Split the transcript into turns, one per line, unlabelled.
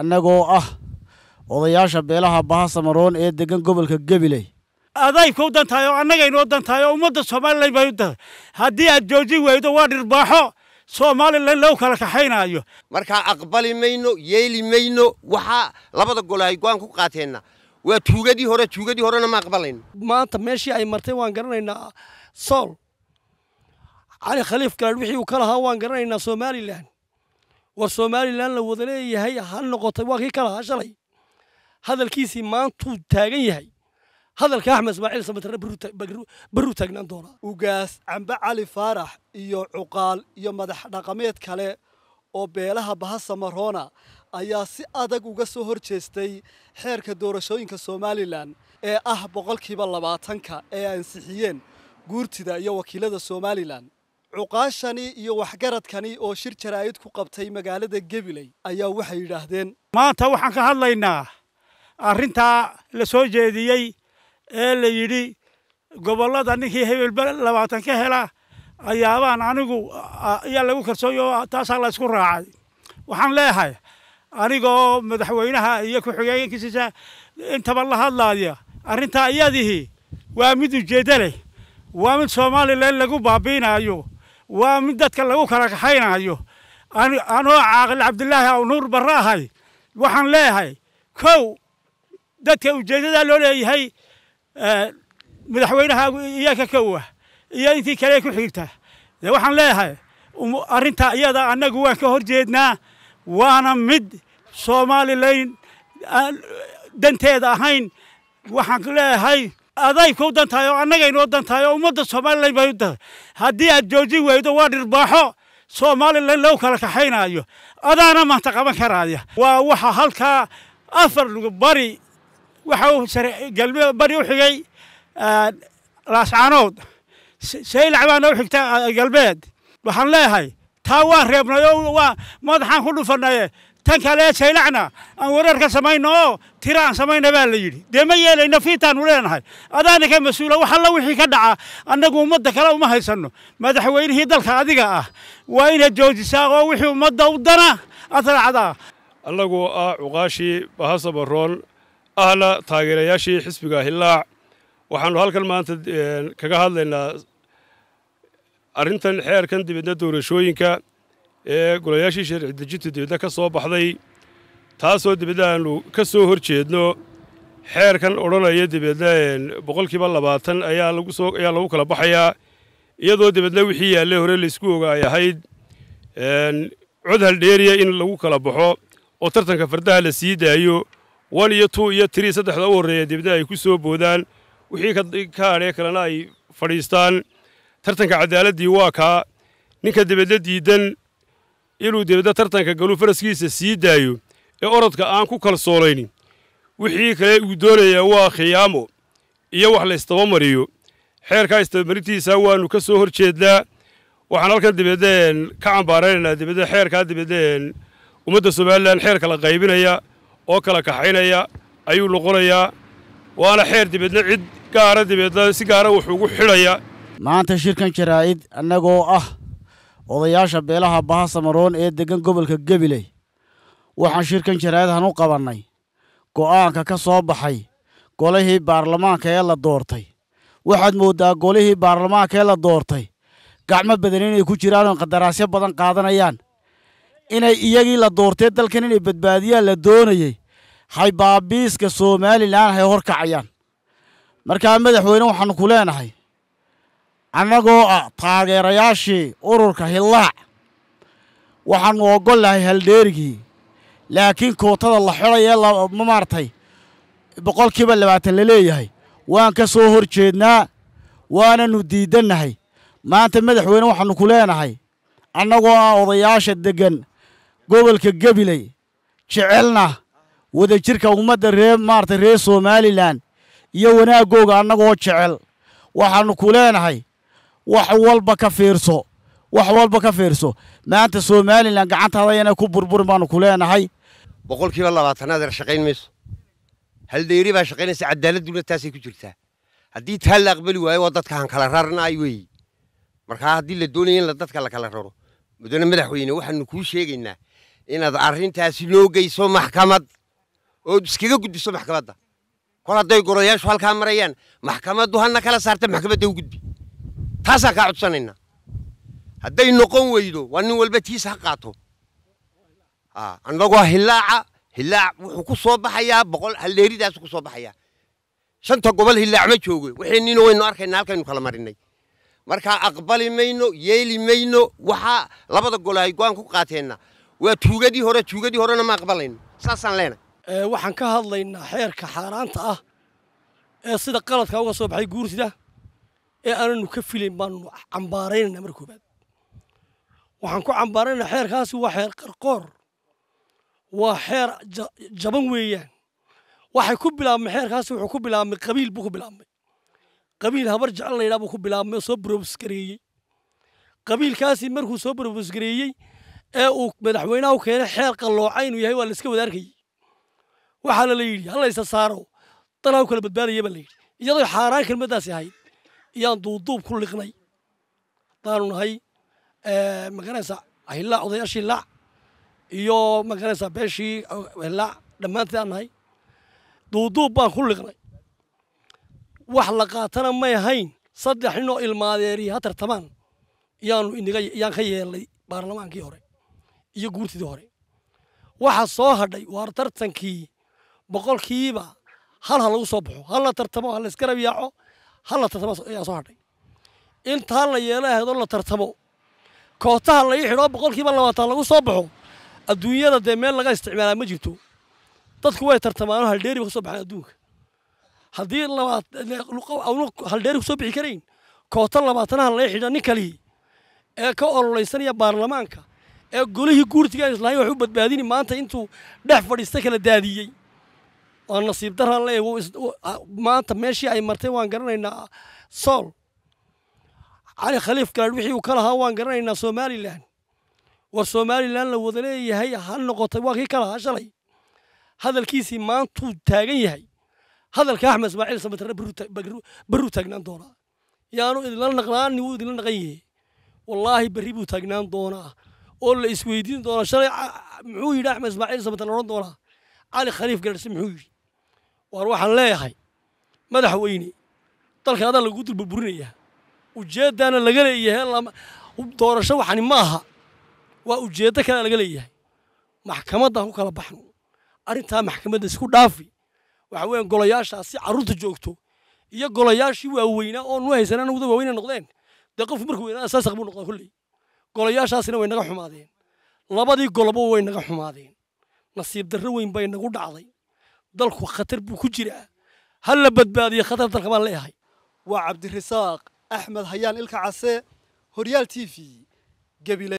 annagoo ah odayaasha beelaha baha samaroon ee degan gobolka gabiley
adaybka u dan oo annagaynoo dan tahay oo ummadda somalilan bay u dantahay haddii aad joojin weydo waa
dhirbaaxo soomaalilan loo kala kaxaynaayo markaa aqbali mayno yeeli mayno waxaa labada gole ay go-aan ku qaateenna waa tuugadii hore tuugadii horena ma aqbalayno maanta meeshii ay martay waan garanaynaa sool cali khaliif
galaadh wixii uu ka lahaa waan garanaynaa somalilan war somalilan la wada leeyahay ha noqotay waa kii kalahaa shalay hadalkiisii maantuu taagan yahay hadalka axmed ismaaciil samatare barruu taagnaan doonaa ugaas cambe cali faarax iyo cuqaal iyo madax dhaqameed kale oo beelaha bahasamaroona ayaa si adag uga soo hor jeestay xeerka doorashooyinka somalilan ee ah boqolkiiba labaatanka ee ansixiyeen guurtida iyo wakiilada somalilan cuqaashani iyo waxgaradkani oo shir jaraa'id ku qabtay magaalada gebiley ayaa waxay yidhaahdeen
maanta waxaan ka hadlaynaa arrintaa la soo jeediyey ee la yidhi gobollada ninkii hebelba labaatan ka hela ayaabaan anigu ayaa lagu kalsooy taasaa la ysku raacay waxaan leeyahay anigoo madaxweynaha iyo ku-xigeenkiisa intaba la hadlaaya arrintaa iyadihii waa mid ujeedda waa mid soomaalilan lagu baabiinaayo waa mid dadka lagu kala kaxaynayo anoo caaqil cabdilaahi aw nuur barre ahay waxaan leeyahay kow dadka ujeeddadaa loo leeyahay eh, madaxweynaha iyaaka kowah iyo intii kale ku xigta dee waxaan leeyahay um, arrintaa iyada annagu waan ka hor jeednaa waana mid soomaalilayn ah, danteeda ahayn waxaan leeyahay adayku dan tahay oo annagaynoo dan tahay oo ummadda somalilan bay u dantahay haddii aad joojin weydo waa dhirbaaxo soomaalilan loo kala kaxaynaayo adaana maanta qaban karaaya waa waxa halkaa afar bari waxa bari u xigay ah, laascaanood saylac baana u xigta ah, galbeed waxaan leeyahay taa waan reebnay oo waa madaxaan ku dhufanaye tan kale saylacna aan wareer ka samayno oo tiro aan samayna baa la yidhi dee ma yeelayno fiitaannu leenahay adaana ka mas-uula wax wixii ka dhaca annagu ummadda kale uma haysanno madaxweynihii dalka adiga ah waa inaad joojisaa oo wixii ummadda u dana aad raacdaa
allagoo ah cuqaashii bahasabarool ahla taageerayaashii xisbiga hilaac waxaanu halkan maanta eh, kaga hadlaynaa arrintan xeerkan dibadna doorashooyinka ee golayaashii sharci-dejinta dibadda ka soo baxday taasoo dibadda aanu ka soo hor jeedno xeerkan odhanaya dibadna boqolkiiba labaatan ayaa lagusoayaa lagu kala baxayaa iyadoo dibadna wixii yaallay hore laysku oga ay ahayd cod haldheeriya in lagu kala baxo oo tartanka fardaha la sii daayo wan iyo tu iyo tirii saddexda u horreeya dibadna ay ku soo boodaan wixii ka hadhee kalena ay fadhiistaan tartanka cadaaladdii waa kaa ninka dibadna diiddan inuu dawladda tartanka galu faraskiisa sii daayo ee orodka aan ku kalsoonaynin wixii kale uu doonayaa waa khiyaamo iyo wax la mariyo xeerkaa istabamarintiisa waannu ka soo hor jeednaa waxaan halkan dabeedeen ka cambaaraynaynaa dabeedna xeerkaa dabeedeen ummadda somalilan xeer kala qaybinaya oo kala kaxaynaya ayuu noqonayaa waana xeer dibadna cid gaara dabeedna si gaara wuxuugu xidhaya
maanta shirkan jaraa'id annagoo ah odayaasha beelaha bahasamaroon ee deggan gobolka gabiley waxaan shirkan jaraadahan u qabannay go'aanka ka soo baxay golihii baarlamaanka ee la doortay waxaad mooddaa golihii baarlamaanka ee la doortay gacmo badan inay ku jiraan oon qadaraasyo badan qaadanayaan inay iyagii la doortee dalkan inay badbaadiyaan la doonayey haybaabiiska somalilan hay horkacayaan markaa madaxweyne waxaanu ku leenahay annagoo ah taageerayaashii ururka hillaac waxaannu ogolnahay haldheerigii laakiin kootada la ee ma maaratay boqol kiiba labaatan la leeyahay waan ka soo hor jeednaa waanannu diiddannahay maanta madaxweyne waxaannu ku leenahay annagoo ah odayaasha deggan gobolka gebiley jecelna wadajirka ummadda ree maarata reer somalilan iyo wanaagooga annagoo jecel waxaannu ku leenahay wax walba ka fiirso wax walba ka fiirso maanta somalilan gacantaada inay ku burburin baanu ku leenahay
boqolkiiba labaatan adeer shaqayn mayso haldeeri baa shaqaynaysa cadaaladduna taasay ku jirtaa haddii taa la aqbali waayo waa dadka han kala rarnaay weeye markaa haddii la doonaya in dadka la kala raro mudane madaxweyne waxaanu kuu sheegaynaa inaad arrintaasi noo geyso maxkamad ood iskaga gudbiso maxkamadda kol hadday goroyaashu halkaa marayaan maxkamaddu hana kala saarta maxkamadda u gudbi taasaan kaa codsanaynaa hadday noqon weydo waa nin walba tiisa ha qaato annagoo hilaaca hilaac wuxuu ku soo baxayaa boqol halleeridaas ku soo baxayaa shanta gobol hilaac ma joogo waxaynino waynu arkayna halkaynu kala marinay markaa aqbali mayno yeeli mayno waxaa labada golo ay go'aan ku qaateenna waa tuugadii hore tuugadii horena ma aqbalayno saasaan leenahay waxaan ka hadlaynaa xeerka xaaraanta ah ee sida qaladka uga
soo baxay guursida ee aananu ka filayn baanu cambaaraynana mar koobaad waxaan ku cambaaraynaa xeerkaasi waa xeer qarqoor waa xeer jaban weeyaan waxay ku bilaabmay xeerkaasi wuxuu ku bilaabmay qabiil buu ku bilaabmay qabiil habar jecel buu ku bilaabmay soo borobosgareeyey qabiilkaasi markuu soo borobosgareeyey ee uu madaxweynaha u keenay xeer qallooca inuu yahay waa la iska wadaarkayay waxaa lala yidhi halla saaro dan ha kala badbaadaya baa la yidhi iyadoo xaaraan kelmaddaasi ahayd yaan duuduub ku liqnay daanu nahay maganaysa ahilaa odayaashii laac iyo maganaysa beeshii laac dhammaantii aan nahay duuduub baan ku liqnay wax la qaatana may ahayn saddex ninoo ilmaadeeriya ha tartamaan yaanu inigayaan ka yeelnay baarlamaankii hore iyo guurtidii hore waxa soo hadhay waar tartankii boqolkiiba hal ha lagu soo baxo halla tartamo ha la iska rabyaaco hal la tartamo ayaa soo hadhay intaa la yeelo ahaydoo la tartamo kootaha lai xidhoo boqolkiiba labaatan lagu soo baxo adduunyada dee meel laga isticmaalaa ma jirto dadku way tartamaan haldheeri bay kusoo baxaan adduunka haddii haldheeri kusoo bixi karayn koota labaatanaha lai xidha nin kalihii ee ka ololeysanaya baarlamaanka ee golihii guurtiga islahay wax u badbaadini maanta intuu dhex fadhiista kala daadiyey ونصيب درها الله ما أنت ماشي أي مرتين وانقرنا صول علي خليفة الوحي وكلها وانقرنا سومالي لان وسومالي لان لو ذلي هي هالنقطة واخي كلها شري هذا الكيس ما أنت تاقي هي هذا الكي أحمد سماعيل سمت برو تاقنان دورا يانو إذن لن نقلان نيو إذن لن نقيه والله بريبو تاقنان دورا أول إسويدين دورا شري معوي أحمد سماعيل سمت الرون دورا علي خليف قال سمحوي war waxaan leeyahay madaxweyne dalka adaa lagu dulburburinayaa ujeeddaana laga leeyahay doorasho waxani ma aha waa ujeeddo kale laga leeyahay maxkamaddaan ku kala baxno arrintaa maxkamadda isku dhaafi waxa weeyaan golayaashaasi carruurta joogto iyo golayaashii waaweynaa oonu haysan anaguda waaweynay noqdeen dee qofku markuu weynaa saasaq buu noqdaa kolley golayaashaasina way naga xumaadeen labadii golobo way naga xumaadeen nasiib darro weyn bay nagu dhacday dalku khatar buu ku jiraa hal la badbaadiyo khatar dalka baan leeyahay
waa cabdirasaaq axmed hayaan ilka case horyaal t v